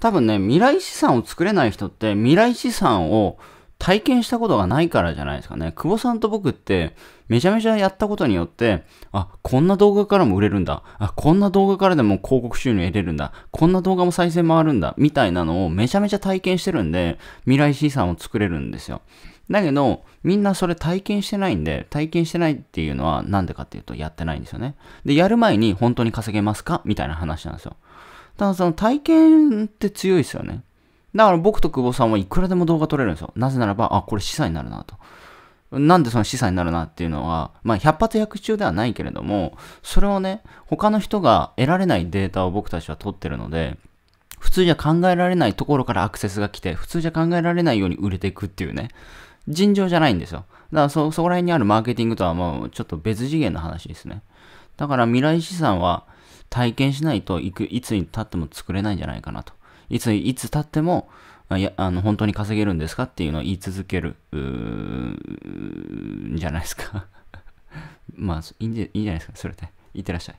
多分ね、未来資産を作れない人って未来資産を体験したことがないからじゃないですかね。久保さんと僕ってめちゃめちゃやったことによって、あ、こんな動画からも売れるんだ。あ、こんな動画からでも広告収入得れるんだ。こんな動画も再生回るんだ。みたいなのをめちゃめちゃ体験してるんで、未来資産を作れるんですよ。だけど、みんなそれ体験してないんで、体験してないっていうのはなんでかっていうとやってないんですよね。で、やる前に本当に稼げますかみたいな話なんですよ。ただその体験って強いですよね。だから僕と久保さんはいくらでも動画撮れるんですよ。なぜならば、あ、これ資産になるなと。なんでその資産になるなっていうのは、まあ、百発百中ではないけれども、それをね、他の人が得られないデータを僕たちは取ってるので、普通じゃ考えられないところからアクセスが来て、普通じゃ考えられないように売れていくっていうね、尋常じゃないんですよ。だからそ、そこら辺にあるマーケティングとはもうちょっと別次元の話ですね。だから未来資産は、体験しないといく、いつに経っても作れないんじゃないかなと。いつ、いつ経っても、いや、あの、本当に稼げるんですかっていうのを言い続ける、んじゃないですか まあ、いいんじゃないですか、それで。いってらっしゃい。